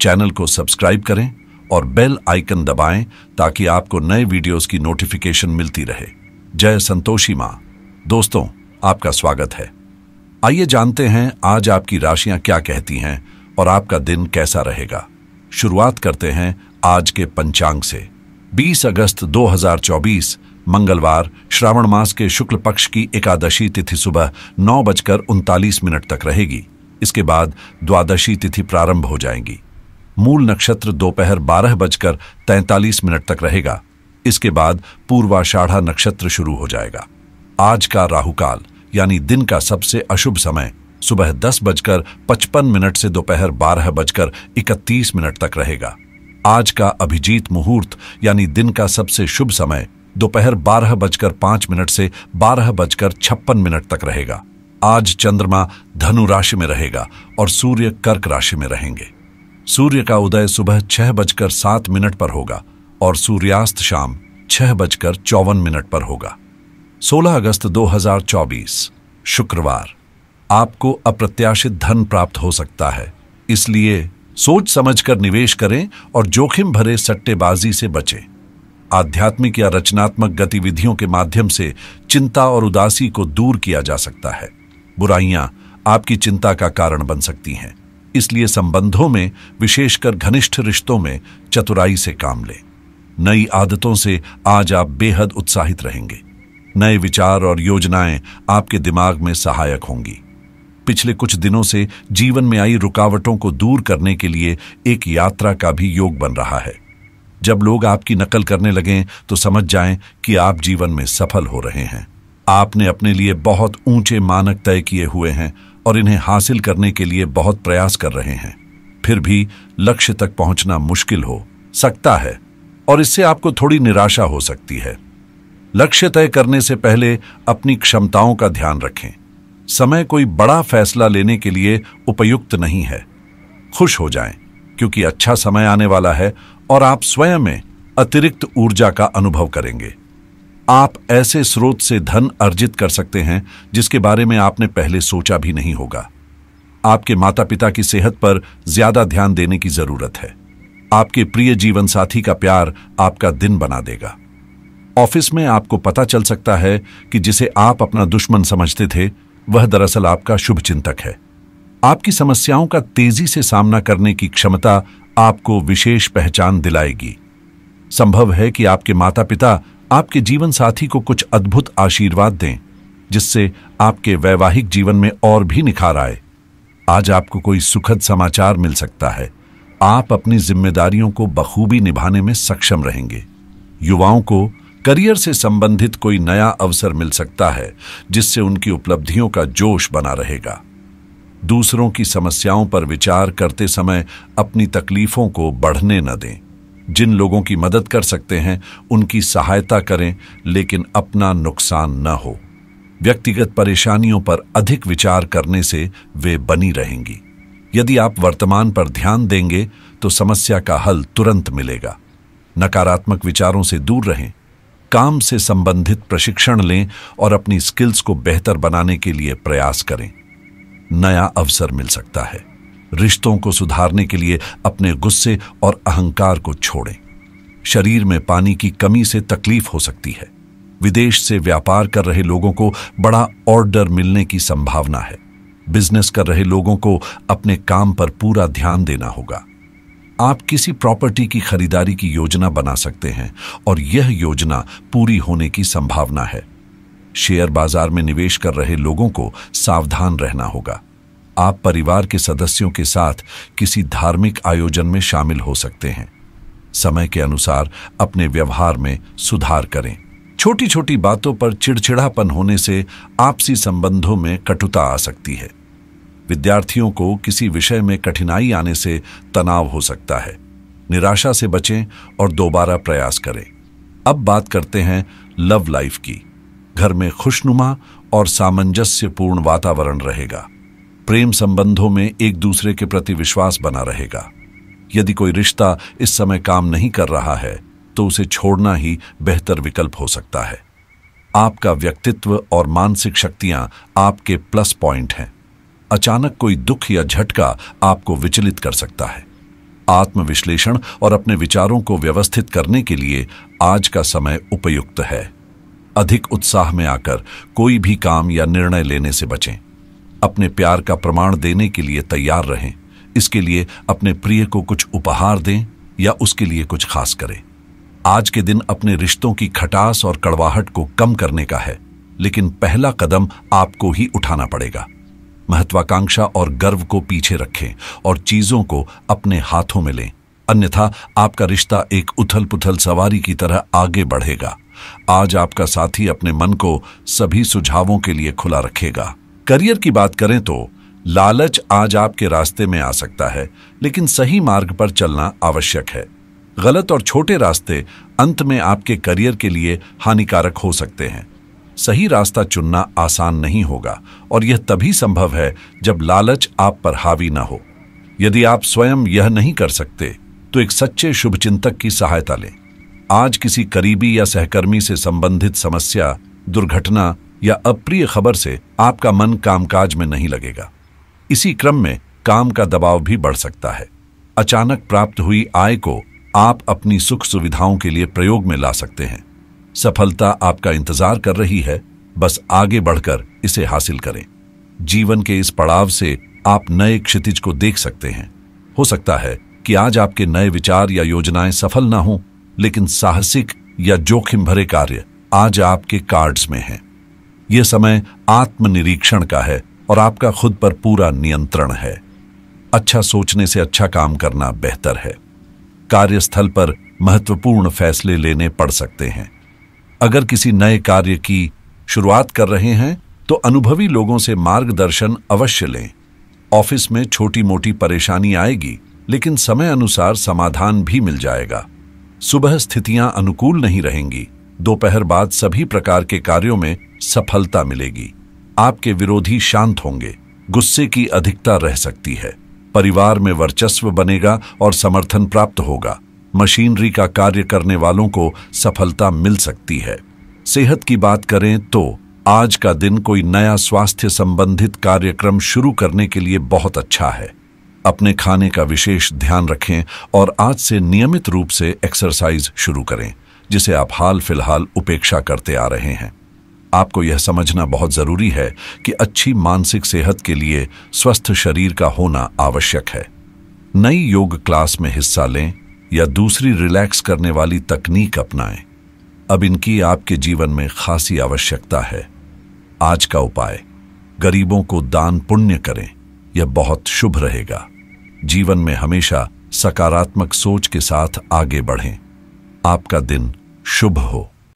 channel को subscribe करें और बेल आइकन दबाएं ताकि आपको नए वीडियोस की नोटिफिकेशन मिलती रहे जय संतोषी माँ दोस्तों आपका स्वागत है आइए जानते हैं आज आपकी राशियां क्या कहती हैं और आपका दिन कैसा रहेगा शुरुआत करते हैं आज के पंचांग से 20 अगस्त 2024 मंगलवार श्रावण मास के शुक्ल पक्ष की एकादशी तिथि सुबह नौ बजकर उनतालीस मिनट तक रहेगी इसके बाद द्वादशी तिथि प्रारंभ हो जाएंगी मूल नक्षत्र दोपहर बारह बजकर तैंतालीस मिनट तक रहेगा इसके बाद पूर्वाषाढ़ा नक्षत्र शुरू हो जाएगा आज का राहुकाल यानी दिन का सबसे अशुभ समय सुबह दस बजकर पचपन मिनट से दोपहर बारह बजकर इकतीस मिनट तक रहेगा आज का अभिजीत मुहूर्त यानी दिन का सबसे शुभ समय दोपहर बारह बजकर पांच मिनट से बारह बजकर छप्पन मिनट तक रहेगा आज चंद्रमा धनु राशि में रहेगा और सूर्य कर्क राशि में रहेंगे सूर्य का उदय सुबह छह बजकर सात मिनट पर होगा और सूर्यास्त शाम छह बजकर चौवन मिनट पर होगा 16 अगस्त 2024 शुक्रवार आपको अप्रत्याशित धन प्राप्त हो सकता है इसलिए सोच समझकर निवेश करें और जोखिम भरे सट्टेबाजी से बचें आध्यात्मिक या रचनात्मक गतिविधियों के माध्यम से चिंता और उदासी को दूर किया जा सकता है बुराइयां आपकी चिंता का कारण बन सकती हैं इसलिए संबंधों में विशेषकर घनिष्ठ रिश्तों में चतुराई से काम लें नई आदतों से आज आप बेहद उत्साहित रहेंगे नए विचार और योजनाएं आपके दिमाग में सहायक होंगी पिछले कुछ दिनों से जीवन में आई रुकावटों को दूर करने के लिए एक यात्रा का भी योग बन रहा है जब लोग आपकी नकल करने लगें तो समझ जाएं कि आप जीवन में सफल हो रहे हैं आपने अपने लिए बहुत ऊंचे मानक तय किए हुए हैं और इन्हें हासिल करने के लिए बहुत प्रयास कर रहे हैं फिर भी लक्ष्य तक पहुंचना मुश्किल हो सकता है और इससे आपको थोड़ी निराशा हो सकती है लक्ष्य तय करने से पहले अपनी क्षमताओं का ध्यान रखें समय कोई बड़ा फैसला लेने के लिए उपयुक्त नहीं है खुश हो जाएं क्योंकि अच्छा समय आने वाला है और आप स्वयं में अतिरिक्त ऊर्जा का अनुभव करेंगे आप ऐसे स्रोत से धन अर्जित कर सकते हैं जिसके बारे में आपने पहले सोचा भी नहीं होगा आपके माता पिता की सेहत पर ज्यादा ध्यान देने की जरूरत है आपके प्रिय जीवन साथी का प्यार आपका दिन बना देगा ऑफिस में आपको पता चल सकता है कि जिसे आप अपना दुश्मन समझते थे वह दरअसल आपका शुभ चिंतक है आपकी समस्याओं का तेजी से सामना करने की क्षमता आपको विशेष पहचान दिलाएगी संभव है कि आपके माता पिता आपके जीवन साथी को कुछ अद्भुत आशीर्वाद दें जिससे आपके वैवाहिक जीवन में और भी निखार आए आज आपको कोई सुखद समाचार मिल सकता है आप अपनी जिम्मेदारियों को बखूबी निभाने में सक्षम रहेंगे युवाओं को करियर से संबंधित कोई नया अवसर मिल सकता है जिससे उनकी उपलब्धियों का जोश बना रहेगा दूसरों की समस्याओं पर विचार करते समय अपनी तकलीफों को बढ़ने न दें जिन लोगों की मदद कर सकते हैं उनकी सहायता करें लेकिन अपना नुकसान न हो व्यक्तिगत परेशानियों पर अधिक विचार करने से वे बनी रहेंगी यदि आप वर्तमान पर ध्यान देंगे तो समस्या का हल तुरंत मिलेगा नकारात्मक विचारों से दूर रहें काम से संबंधित प्रशिक्षण लें और अपनी स्किल्स को बेहतर बनाने के लिए प्रयास करें नया अवसर मिल सकता है रिश्तों को सुधारने के लिए अपने गुस्से और अहंकार को छोड़ें शरीर में पानी की कमी से तकलीफ हो सकती है विदेश से व्यापार कर रहे लोगों को बड़ा ऑर्डर मिलने की संभावना है बिजनेस कर रहे लोगों को अपने काम पर पूरा ध्यान देना होगा आप किसी प्रॉपर्टी की खरीदारी की योजना बना सकते हैं और यह योजना पूरी होने की संभावना है शेयर बाजार में निवेश कर रहे लोगों को सावधान रहना होगा आप परिवार के सदस्यों के साथ किसी धार्मिक आयोजन में शामिल हो सकते हैं समय के अनुसार अपने व्यवहार में सुधार करें छोटी छोटी बातों पर चिड़चिड़ापन होने से आपसी संबंधों में कटुता आ सकती है विद्यार्थियों को किसी विषय में कठिनाई आने से तनाव हो सकता है निराशा से बचें और दोबारा प्रयास करें अब बात करते हैं लव लाइफ की घर में खुशनुमा और सामंजस्यपूर्ण वातावरण रहेगा प्रेम संबंधों में एक दूसरे के प्रति विश्वास बना रहेगा यदि कोई रिश्ता इस समय काम नहीं कर रहा है तो उसे छोड़ना ही बेहतर विकल्प हो सकता है आपका व्यक्तित्व और मानसिक शक्तियां आपके प्लस पॉइंट हैं अचानक कोई दुख या झटका आपको विचलित कर सकता है आत्मविश्लेषण और अपने विचारों को व्यवस्थित करने के लिए आज का समय उपयुक्त है अधिक उत्साह में आकर कोई भी काम या निर्णय लेने से बचें अपने प्यार का प्रमाण देने के लिए तैयार रहें इसके लिए अपने प्रिय को कुछ उपहार दें या उसके लिए कुछ खास करें आज के दिन अपने रिश्तों की खटास और कड़वाहट को कम करने का है लेकिन पहला कदम आपको ही उठाना पड़ेगा महत्वाकांक्षा और गर्व को पीछे रखें और चीजों को अपने हाथों में लें अन्यथा आपका रिश्ता एक उथल पुथल सवारी की तरह आगे बढ़ेगा आज आपका साथी अपने मन को सभी सुझावों के लिए खुला रखेगा करियर की बात करें तो लालच आज आपके रास्ते में आ सकता है लेकिन सही मार्ग पर चलना आवश्यक है गलत और छोटे रास्ते अंत में आपके करियर के लिए हानिकारक हो सकते हैं सही रास्ता चुनना आसान नहीं होगा और यह तभी संभव है जब लालच आप पर हावी ना हो यदि आप स्वयं यह नहीं कर सकते तो एक सच्चे शुभचिंतक की सहायता लें आज किसी करीबी या सहकर्मी से संबंधित समस्या दुर्घटना या अप्रिय खबर से आपका मन कामकाज में नहीं लगेगा इसी क्रम में काम का दबाव भी बढ़ सकता है अचानक प्राप्त हुई आय को आप अपनी सुख सुविधाओं के लिए प्रयोग में ला सकते हैं सफलता आपका इंतजार कर रही है बस आगे बढ़कर इसे हासिल करें जीवन के इस पड़ाव से आप नए क्षितिज को देख सकते हैं हो सकता है कि आज आपके नए विचार या योजनाएं सफल ना हों लेकिन साहसिक या जोखिम भरे कार्य आज आपके कार्ड्स में हैं यह समय आत्मनिरीक्षण का है और आपका खुद पर पूरा नियंत्रण है अच्छा सोचने से अच्छा काम करना बेहतर है कार्यस्थल पर महत्वपूर्ण फैसले लेने पड़ सकते हैं अगर किसी नए कार्य की शुरुआत कर रहे हैं तो अनुभवी लोगों से मार्गदर्शन अवश्य लें ऑफिस में छोटी मोटी परेशानी आएगी लेकिन समय अनुसार समाधान भी मिल जाएगा सुबह स्थितियां अनुकूल नहीं रहेंगी दोपहर बाद सभी प्रकार के कार्यों में सफलता मिलेगी आपके विरोधी शांत होंगे गुस्से की अधिकता रह सकती है परिवार में वर्चस्व बनेगा और समर्थन प्राप्त होगा मशीनरी का कार्य करने वालों को सफलता मिल सकती है सेहत की बात करें तो आज का दिन कोई नया स्वास्थ्य संबंधित कार्यक्रम शुरू करने के लिए बहुत अच्छा है अपने खाने का विशेष ध्यान रखें और आज से नियमित रूप से एक्सरसाइज शुरू करें जिसे आप हाल फिलहाल उपेक्षा करते आ रहे हैं आपको यह समझना बहुत ज़रूरी है कि अच्छी मानसिक सेहत के लिए स्वस्थ शरीर का होना आवश्यक है नई योग क्लास में हिस्सा लें या दूसरी रिलैक्स करने वाली तकनीक अपनाएं अब इनकी आपके जीवन में खासी आवश्यकता है आज का उपाय गरीबों को दान पुण्य करें यह बहुत शुभ रहेगा जीवन में हमेशा सकारात्मक सोच के साथ आगे बढ़ें आपका दिन शुभ हो